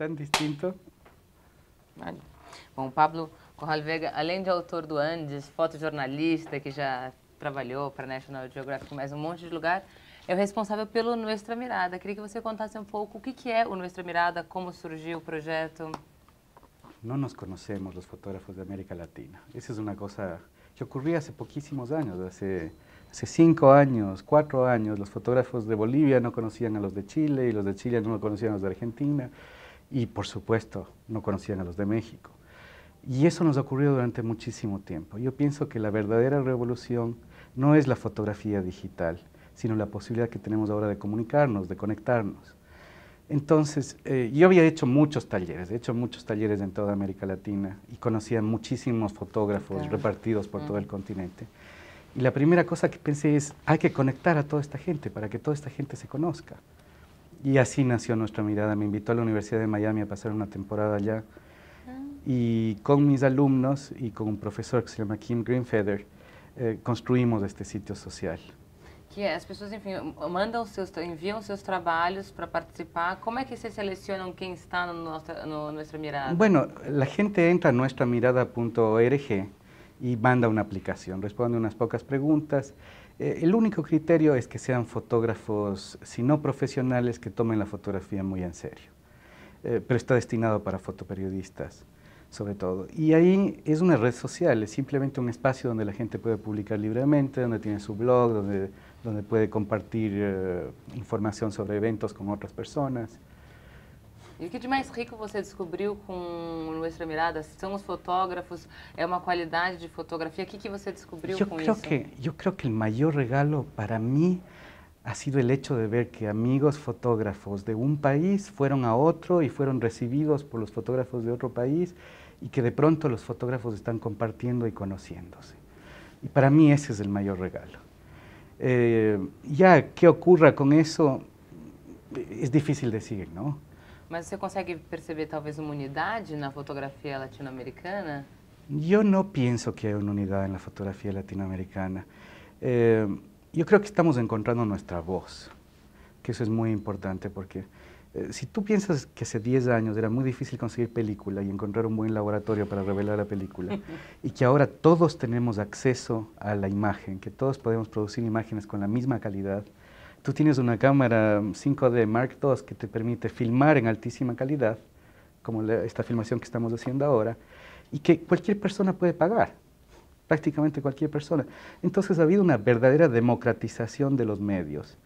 tan distinto. Vale. Bom, Pablo Corral Vega, além de autor do Andes, fotojornalista que já trabalhou para a National Geographic, mais um monte de lugar, é o responsável pelo Nuestra Mirada. Queria que você contasse um pouco o que, que é o Nuestra Mirada, como surgiu o projeto. Não nos conhecemos, os fotógrafos da América Latina. Isso é uma coisa que ocorria há pouquíssimos anos, há hace cinco anos, quatro anos. Os fotógrafos de Bolívia não conheciam os de Chile, e os de Chile não conheciam os da Argentina. y por supuesto no conocían a los de México. Y eso nos ha ocurrido durante muchísimo tiempo. Yo pienso que la verdadera revolución no es la fotografía digital, sino la posibilidad que tenemos ahora de comunicarnos, de conectarnos. Entonces, eh, yo había hecho muchos talleres, he hecho muchos talleres en toda América Latina y conocía muchísimos fotógrafos repartidos por todo el mm. continente. Y la primera cosa que pensé es, hay que conectar a toda esta gente para que toda esta gente se conozca. Y así nació nuestra mirada. Me invitó a la Universidad de Miami a pasar una temporada allá. Ah. Y con mis alumnos y con un profesor que se llama Kim Greenfeather, eh, construimos este sitio social. que as pessoas, enfim, mandam seus, enviam para participar. ¿Cómo es que se seleccionan quién está en Nuestra, nuestra Mirada? Bueno, la gente entra a nuestramirada.org y manda una aplicación, responde unas pocas preguntas. Eh, el único criterio es que sean fotógrafos, si no profesionales, que tomen la fotografía muy en serio. Eh, pero está destinado para fotoperiodistas, sobre todo. Y ahí es una red social, es simplemente un espacio donde la gente puede publicar libremente, donde tiene su blog, donde, puede compartir eh, información sobre eventos con otras personas. ¿Y e qué de más rico você descobriu com nuestra Mirada? São os fotógrafos? ¿Es una qualidade de fotografía? ¿Qué que você descobriu yo com creo Que, yo creo que el mayor regalo para mí ha sido el hecho de ver que amigos fotógrafos de un país fueron a otro y fueron recibidos por los fotógrafos de otro país y que de pronto los fotógrafos están compartiendo y conociéndose. Y para mí ese es el mayor regalo. Eh, ya qué ocurra con eso es difícil decir, ¿no? Mas você consegue perceber vez una unidad en la fotografía latinoamericana? Yo no pienso que hay una unidad en la fotografía latinoamericana. yo creo que estamos encontrando nuestra voz, que eso es muy importante porque eh, si tú piensas que hace 10 años era muy difícil conseguir película y encontrar un buen laboratorio para revelar la película, y que ahora todos tenemos acceso a la imagen, que todos podemos producir imágenes con la misma calidad, Tú tienes una cámara 5D Mark II que te permite filmar en altísima calidad, como esta filmación que estamos haciendo ahora, y que cualquier persona puede pagar, prácticamente cualquier persona. Entonces ha habido una verdadera democratización de los medios.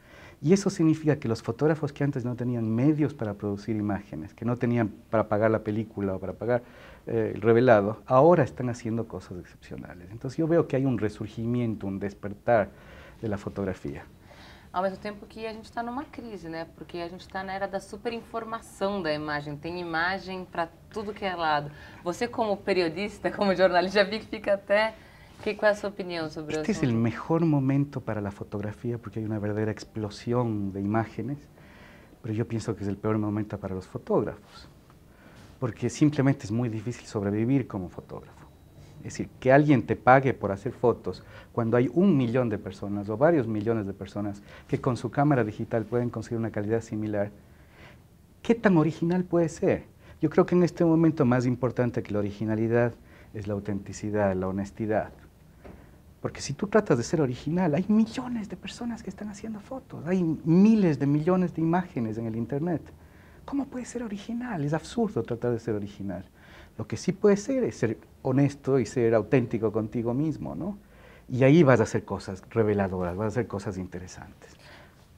Y eso significa que los fotógrafos que antes no tenían medios para producir imágenes, que no tenían para pagar la película o para pagar eh, el revelado, ahora están haciendo cosas excepcionales. Entonces yo veo que hay un resurgimiento, un despertar de la fotografía. Ao mesmo tempo que a gente está numa crise, né? Porque a gente está na era da superinformação da imagem. Tem imagem para tudo que é lado. Você, como periodista, como jornalista, já vi que fica até qual é a sua opinião sobre Este é o melhor momento para a fotografia, porque há uma verdadeira explosão de imagens. Mas eu penso que é o pior momento para os fotógrafos, porque simplesmente é muito difícil sobreviver como fotógrafo. Es decir, que alguien te pague por hacer fotos cuando hay un millón de personas o varios millones de personas que con su cámara digital pueden conseguir una calidad similar, ¿qué tan original puede ser? Yo creo que en este momento más importante que la originalidad es la autenticidad, la honestidad. Porque si tú tratas de ser original, hay millones de personas que están haciendo fotos, hay miles de millones de imágenes en el Internet. ¿Cómo puede ser original? Es absurdo tratar de ser original. Lo que sí puede ser es ser honesto y ser auténtico contigo mismo, ¿no? E aí vas a hacer coisas reveladoras, vas a hacer coisas interessantes.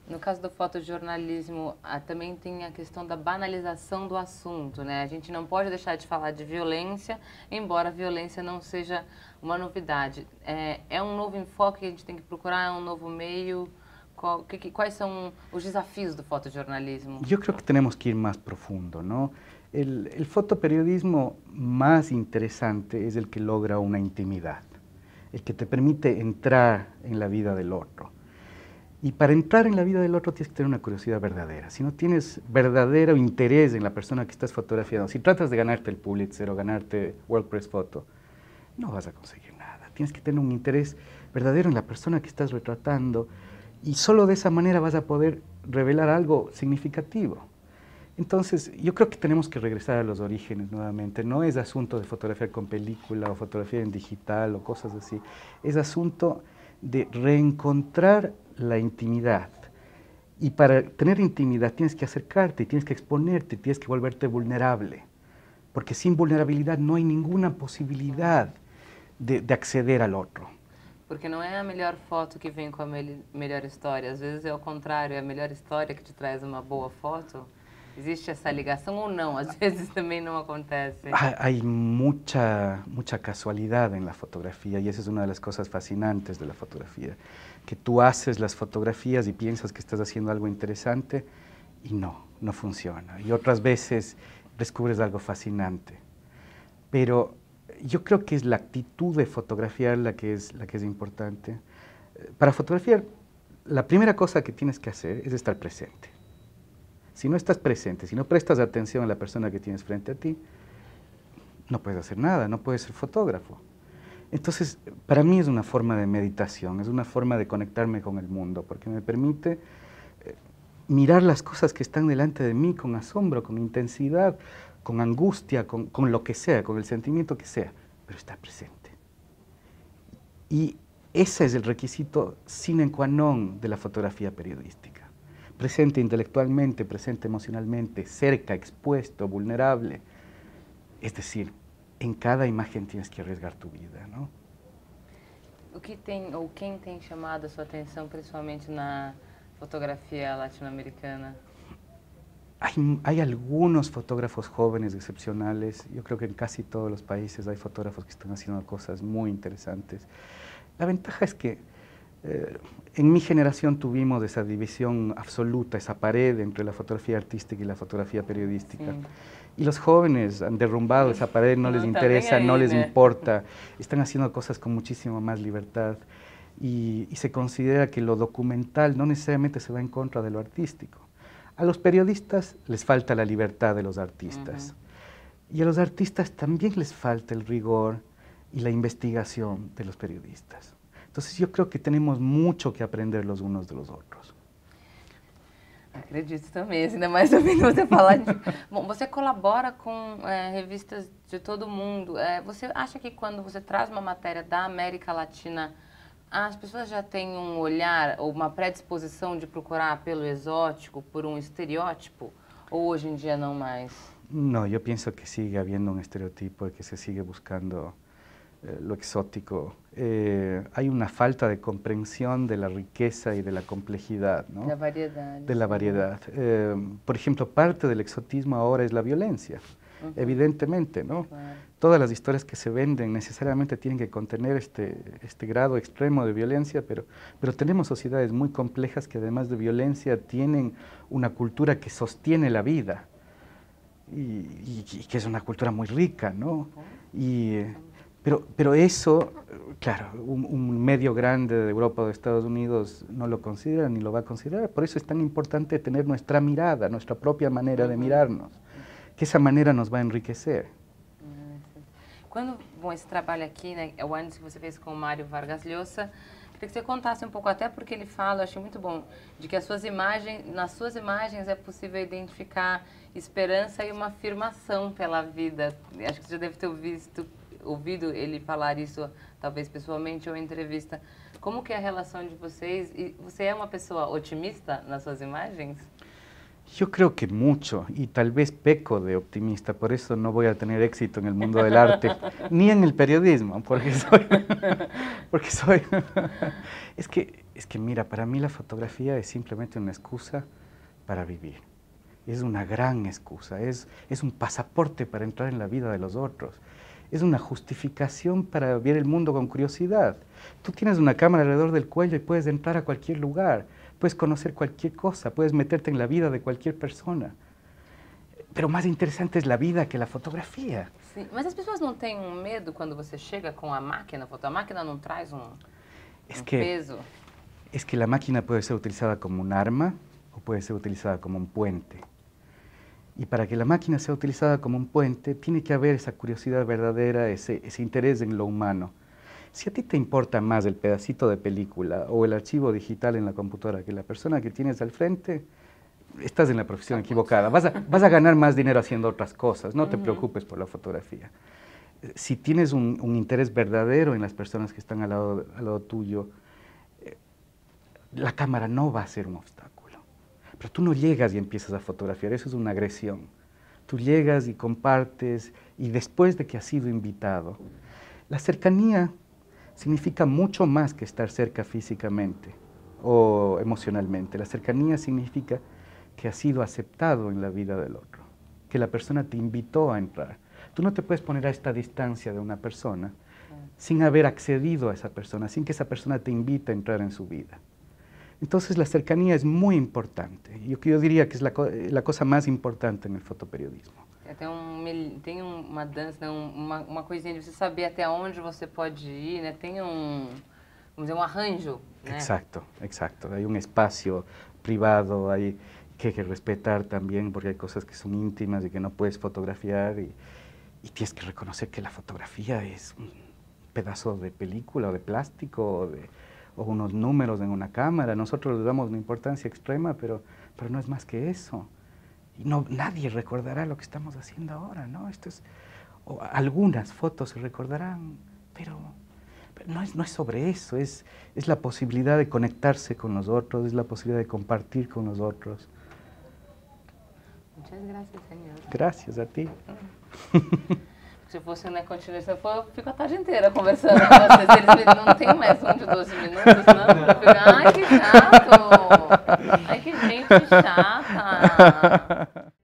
No caso do fotojornalismo, ah, também tem a questão da banalização do assunto, né? A gente não pode deixar de falar de violência, embora a violência não seja uma novidade. É, é um novo enfoque que a gente tem que procurar, é um novo meio. Qual, que, que, quais são os desafios do fotojornalismo? Eu acho que temos que ir mais profundo, não? El, fotoperiodismo más interesante es el que logra una intimidad, el que te permite entrar en la vida del otro. Y para entrar en la vida del otro tienes que tener una curiosidad verdadera. Si no tienes verdadero interés en la persona que estás fotografiando, si tratas de ganarte el Pulitzer o ganarte World Press Photo, no vas a conseguir nada. Tienes que tener un interés verdadero en la persona que estás retratando y solo de esa manera vas a poder revelar algo significativo. Entonces, yo creo que tenemos que regresar a los orígenes nuevamente. No es asunto de fotografía con película o fotografía en digital o cosas así. Es asunto de reencontrar la intimidad. Y para tener intimidad tienes que acercarte, tienes que exponerte, tienes que volverte vulnerable. Porque sin vulnerabilidad no hay ninguna posibilidad de, acceder al otro. Porque no es la mejor foto que viene con la mejor historia. A veces es al contrario, es la mejor historia que te trae una buena foto existe esa ligación o no? A veces también no acontece. Ah, hay mucha, mucha casualidad en la fotografía y esa es una de las cosas fascinantes de la fotografía, que tú haces las fotografías y piensas que estás haciendo algo interesante y no, no funciona. Y otras veces descubres algo fascinante. Pero yo creo que es la actitud de fotografiar la que es, la que es importante. Eh, para fotografiar, la primera cosa que tienes que hacer es estar presente si no estás presente, si no prestas atención a la persona que tienes frente a ti, no puedes hacer nada, no puedes ser fotógrafo. Entonces, para mí es una forma de meditación, es una forma de conectarme con el mundo, porque me permite eh, mirar las cosas que están delante de mí con asombro, con intensidad, con angustia, con, lo que sea, con el sentimiento que sea, pero está presente. Y ese es el requisito sine qua non de la fotografía periodística presente intelectualmente, presente emocionalmente, cerca, expuesto, vulnerable. Es decir, en cada imagen tienes que arriesgar tu vida, ¿no? O que o quién quem tem chamado a sua atenção principalmente fotografía latinoamericana? Hay, hay, algunos fotógrafos jóvenes excepcionales. Yo creo que en casi todos los países hay fotógrafos que están haciendo cosas muy interesantes. La ventaja es que eh, en mi generación tuvimos esa división absoluta, esa pared entre la fotografía artística y la fotografía periodística. Y los jóvenes han derrumbado esa pared, no, les interesa, no les importa, están haciendo cosas con muchísimo más libertad. Y, se considera que lo documental no necesariamente se va en contra de lo artístico. A los periodistas les falta la libertad de los artistas. Y a los artistas también les falta el rigor y la investigación de los periodistas. Entonces yo creo que tenemos mucho que aprender los unos de los otros. Acredito também, assim, ainda mais ouvindo você falar de... Bom, você colabora com é, revistas de todo mundo. É, você acha que quando você traz uma matéria da América Latina, as pessoas já têm um olhar ou uma predisposição de procurar pelo exótico, por um estereótipo? Ou hoje em dia não mais? Não, eu penso que sigue havendo um estereótipo e que se sigue buscando Eh, lo exótico. Eh, hay una falta de comprensión de la riqueza y de la complejidad, ¿no? La variedad. De la variedad. Eh, por ejemplo, parte del exotismo ahora es la violencia, evidentemente, ¿no? Todas las historias que se venden necesariamente tienen que contener este, este grado extremo de violencia, pero, pero tenemos sociedades muy complejas que además de violencia tienen una cultura que sostiene la vida y, que es una cultura muy rica, ¿no? Y Pero, pero eso, claro, un, un, medio grande de Europa o de Estados Unidos no lo considera ni lo va a considerar. Por eso es tan importante tener nuestra mirada, nuestra propia manera de mirarnos, que esa manera nos va a enriquecer. Quando, bom, esse trabalho aqui, né, o Anderson que você fez com o Mário Vargas Llosa, queria que você contasse um pouco, até porque ele fala, achei muito bom, de que as suas imagens, nas suas imagens é possível identificar esperança e uma afirmação pela vida. Acho que você já deve ter visto él ele falar tal vez, pessoalmente o em entrevista. Como que é a relação de vocês? E você una persona optimista otimista nas suas Yo creo que mucho, y tal vez peco de optimista, por eso no voy a tener éxito en el mundo del arte, ni en el periodismo, porque soy... porque soy es, que, es que, mira, para mí la fotografía es simplemente una excusa para vivir. Es una gran excusa, es, es un pasaporte para entrar en la vida de los otros es una justificación para ver el mundo con curiosidad. Tú tienes una cámara alrededor del cuello y puedes entrar a cualquier lugar, puedes conocer cualquier cosa, puedes meterte en la vida de cualquier persona. Pero más interesante es la vida que la fotografía. Sí, mas personas personas tienen tienen cuando medo quando você chega máquina foto? máquina no trae un peso? Es que la máquina puede ser utilizada como un arma o puede ser utilizada como un puente. Y para que la máquina sea utilizada como un puente, tiene que haber esa curiosidad verdadera, ese, interés en lo humano. Si a ti te importa más el pedacito de película o el archivo digital en la computadora que la persona que tienes al frente, estás en la profesión equivocada. Vas a, ganar más dinero haciendo otras cosas, no te preocupes por la fotografía. Si tienes un, interés verdadero en las personas que están al lado, al lado tuyo, eh, la cámara no va a ser un obstáculo. Pero tú no llegas y empiezas a fotografiar, eso es una agresión. Tú llegas y compartes y después de que has sido invitado. La cercanía significa mucho más que estar cerca físicamente o emocionalmente. La cercanía significa que has sido aceptado en la vida del otro, que la persona te invitó a entrar. Tú no te puedes poner a esta distancia de una persona sin haber accedido a esa persona, sin que esa persona te invite a entrar en su vida. Entonces la cercanía es muy importante. Yo, yo diría que es la, eh, cosa más importante en el fotoperiodismo. tem una um um, dança, um, de saber até dónde você puede ir, Tem arranjo. Exacto, exacto. Hay un espacio privado, hay que, respetar también porque hay cosas que son íntimas y que no puedes fotografiar y, tienes que reconocer que la fotografía es un pedazo de película o de plástico de o unos números en una cámara. Nosotros le damos una importancia extrema, pero, pero no es más que eso. Y no, nadie recordará lo que estamos haciendo ahora, ¿no? Esto es, algunas fotos se recordarán, pero, pero no, es, no es sobre eso, es, es la posibilidad de conectarse con los otros, es la posibilidad de compartir con los otros. Muchas gracias, señor. Gracias a ti. Se fosse na né, continuação, eu fico a tarde inteira conversando com vocês. Eles não tem mais um de 12 minutos, não. Eu fico, ai, que chato! Ai, que gente chata!